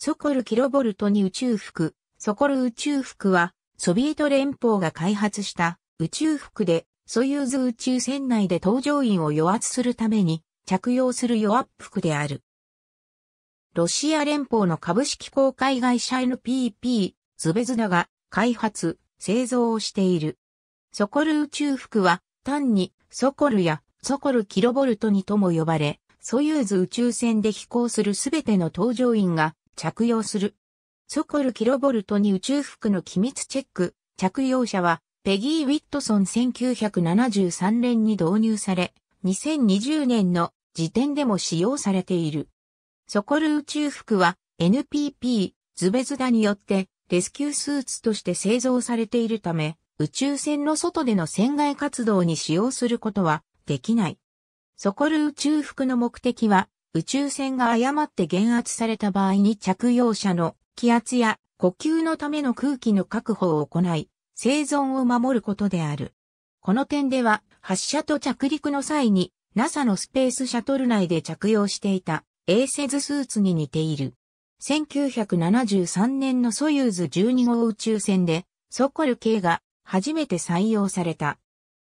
ソコルキロボルトに宇宙服。ソコル宇宙服は、ソビエト連邦が開発した宇宙服で、ソユーズ宇宙船内で搭乗員を予圧するために着用する予圧服である。ロシア連邦の株式公開会社 NPP、ズベズナが開発、製造をしている。ソコル宇宙服は単にソコルやソコルキロボルトにとも呼ばれ、ソユーズ宇宙船で飛行するすべての搭乗員が着用する。ソコルキロボルトに宇宙服の機密チェック、着用者は、ペギー・ウィットソン1973年に導入され、2020年の時点でも使用されている。ソコル宇宙服は NPP、ズベズダによってレスキュースーツとして製造されているため、宇宙船の外での船外活動に使用することはできない。ソコル宇宙服の目的は宇宙船が誤って減圧された場合に着用者の気圧や呼吸のための空気の確保を行い、生存を守ることである。この点では、発射と着陸の際に NASA のスペースシャトル内で着用していた衛星図スーツに似ている。1973年のソユーズ12号宇宙船でソコル系が初めて採用された。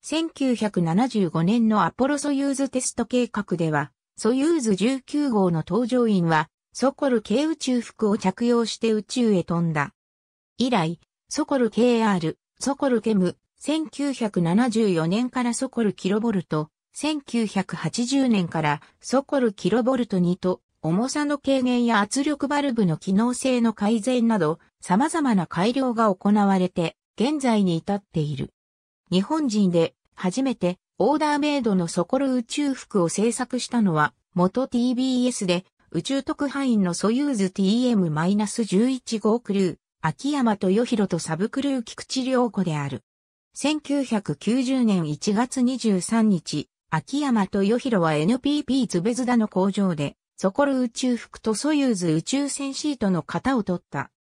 1975年のアポロソユーズテスト計画ではソユーズ19号の搭乗員は、ソコル系宇宙服を着用して宇宙へ飛んだ。以来、ソコル KR、ソコルケム、1974年からソコルキロボルト、1980年からソコルキロボルト2と、重さの軽減や圧力バルブの機能性の改善など、様々な改良が行われて、現在に至っている。日本人で初めてオーダーメイドのソコル宇宙服を制作したのは、元 TBS で、宇宙特派員のソユーズ TM-11 号クルー、秋山豊弘とサブクルー菊池良子である。1990年1月23日、秋山豊弘は NPP ズベズダの工場で、ソコル宇宙服とソユーズ宇宙船シートの型を取った。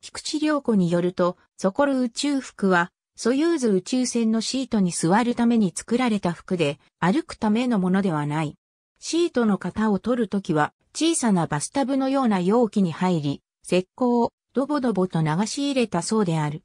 菊池良子によると、ソコル宇宙服は、ソユーズ宇宙船のシートに座るために作られた服で歩くためのものではない。シートの型を取るときは小さなバスタブのような容器に入り、石膏をドボドボと流し入れたそうである。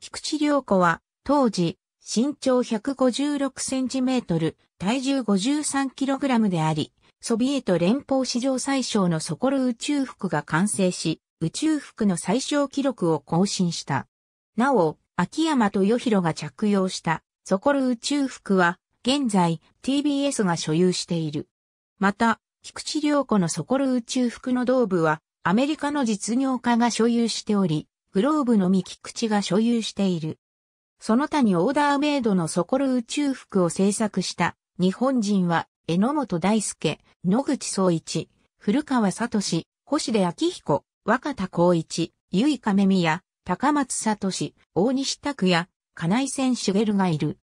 菊池良子は当時身長156センチメートル、体重53キログラムであり、ソビエト連邦史上最小のソコル宇宙服が完成し、宇宙服の最小記録を更新した。なお、秋山豊弘が着用したソコル宇宙服は、現在 TBS が所有している。また、菊池良子のソコル宇宙服の道部は、アメリカの実業家が所有しており、グローブのみ菊池が所有している。その他にオーダーメイドのソコル宇宙服を制作した日本人は、榎本大輔、野口聡一、古川聡、星出明彦、若田光一、結亀宮、高松里市、大西拓也、金井千ルがいる。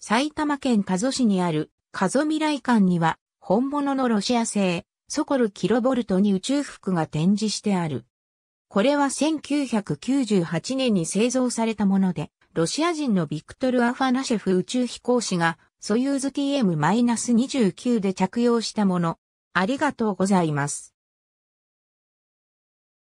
埼玉県加須市にある加須未来館には本物のロシア製ソコルキロボルトに宇宙服が展示してある。これは1998年に製造されたもので、ロシア人のビクトル・アファナシェフ宇宙飛行士がソユーズ TM-29 で着用したもの。ありがとうございます。